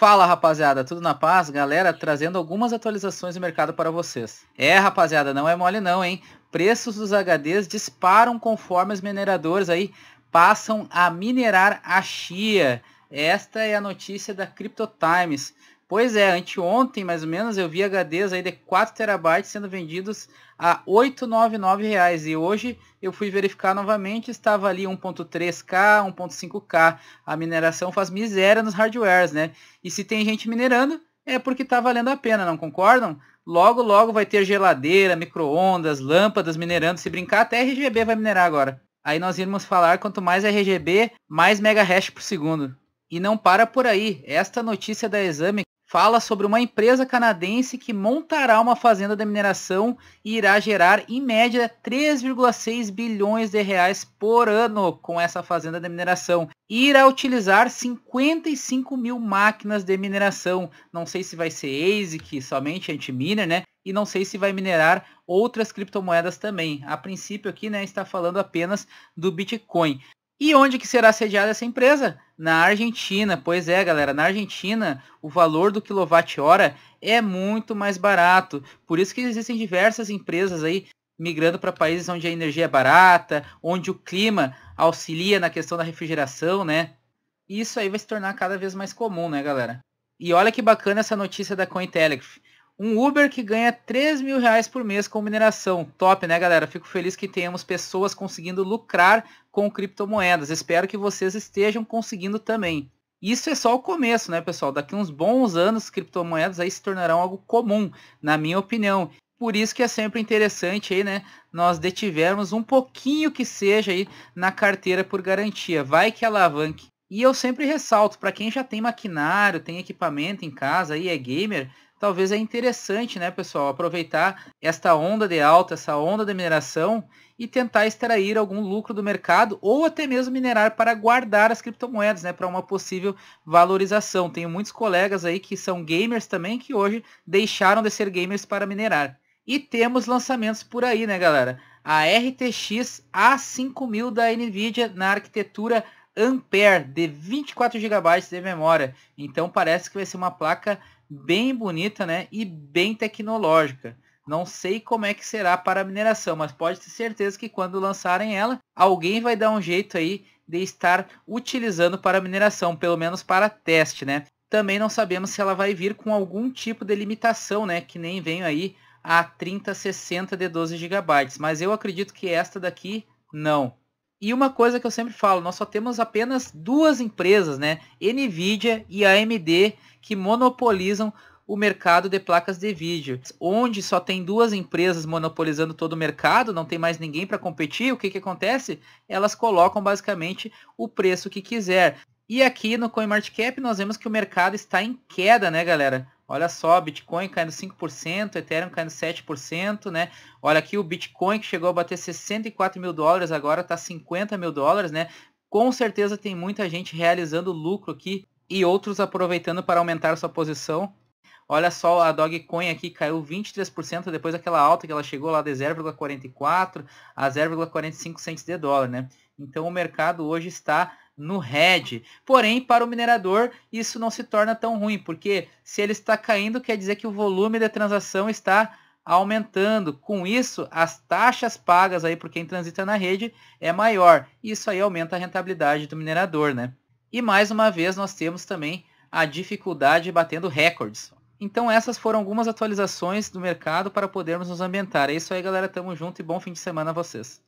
Fala rapaziada, tudo na paz? Galera, trazendo algumas atualizações do mercado para vocês. É rapaziada, não é mole não, hein? Preços dos HDs disparam conforme os mineradores aí passam a minerar a chia. Esta é a notícia da Crypto Times. Pois é, anteontem, mais ou menos, eu vi HDs aí de 4 terabytes sendo vendidos a R$ reais e hoje eu fui verificar novamente, estava ali 1.3K, 1.5K. A mineração faz miséria nos hardwares, né? E se tem gente minerando, é porque está valendo a pena, não concordam? Logo, logo vai ter geladeira, micro-ondas, lâmpadas minerando. Se brincar, até RGB vai minerar agora. Aí nós iremos falar quanto mais RGB, mais mega hash por segundo. E não para por aí. Esta notícia da Exame fala sobre uma empresa canadense que montará uma fazenda de mineração e irá gerar, em média, 3,6 bilhões de reais por ano com essa fazenda de mineração. E irá utilizar 55 mil máquinas de mineração. Não sei se vai ser ASIC, somente anti-miner, né? E não sei se vai minerar outras criptomoedas também. A princípio aqui, né, está falando apenas do Bitcoin. E onde que será sediada essa empresa? na Argentina. Pois é, galera, na Argentina o valor do quilowatt-hora é muito mais barato. Por isso que existem diversas empresas aí migrando para países onde a energia é barata, onde o clima auxilia na questão da refrigeração, né? E isso aí vai se tornar cada vez mais comum, né, galera? E olha que bacana essa notícia da Cointelegraph. Um Uber que ganha 3 mil reais por mês com mineração. Top, né, galera? Fico feliz que tenhamos pessoas conseguindo lucrar com criptomoedas. Espero que vocês estejam conseguindo também. Isso é só o começo, né, pessoal? Daqui uns bons anos, criptomoedas aí se tornarão algo comum, na minha opinião. Por isso que é sempre interessante aí, né, nós detivermos um pouquinho que seja aí na carteira por garantia. Vai que alavanque e eu sempre ressalto, para quem já tem maquinário, tem equipamento em casa e é gamer, talvez é interessante, né, pessoal, aproveitar esta onda de alta, essa onda de mineração e tentar extrair algum lucro do mercado ou até mesmo minerar para guardar as criptomoedas, né, para uma possível valorização. Tenho muitos colegas aí que são gamers também que hoje deixaram de ser gamers para minerar. E temos lançamentos por aí, né, galera? A RTX A5000 da Nvidia na arquitetura Ampere de 24 GB de memória. Então parece que vai ser uma placa bem bonita, né? E bem tecnológica. Não sei como é que será para a mineração, mas pode ter certeza que quando lançarem ela, alguém vai dar um jeito aí de estar utilizando para mineração, pelo menos para teste, né? Também não sabemos se ela vai vir com algum tipo de limitação, né? Que nem vem aí a 3060 de 12 GB, mas eu acredito que esta daqui não. E uma coisa que eu sempre falo, nós só temos apenas duas empresas, né? Nvidia e AMD, que monopolizam o mercado de placas de vídeo. Onde só tem duas empresas monopolizando todo o mercado, não tem mais ninguém para competir, o que, que acontece? Elas colocam basicamente o preço que quiser. E aqui no CoinMarketCap nós vemos que o mercado está em queda, né, galera? Olha só, Bitcoin caindo 5%, Ethereum caindo 7%, né? Olha aqui o Bitcoin que chegou a bater 64 mil dólares, agora está 50 mil dólares, né? Com certeza tem muita gente realizando lucro aqui e outros aproveitando para aumentar sua posição. Olha só, a Dogecoin aqui caiu 23% depois daquela alta que ela chegou lá de 0,44 a 0,45 centes de dólar, né? Então o mercado hoje está no red. Porém, para o minerador, isso não se torna tão ruim, porque se ele está caindo, quer dizer que o volume da transação está aumentando. Com isso, as taxas pagas aí por quem transita na rede é maior. Isso aí aumenta a rentabilidade do minerador, né? E mais uma vez nós temos também a dificuldade batendo recordes. Então essas foram algumas atualizações do mercado para podermos nos ambientar. É isso aí, galera. Tamo junto e bom fim de semana a vocês.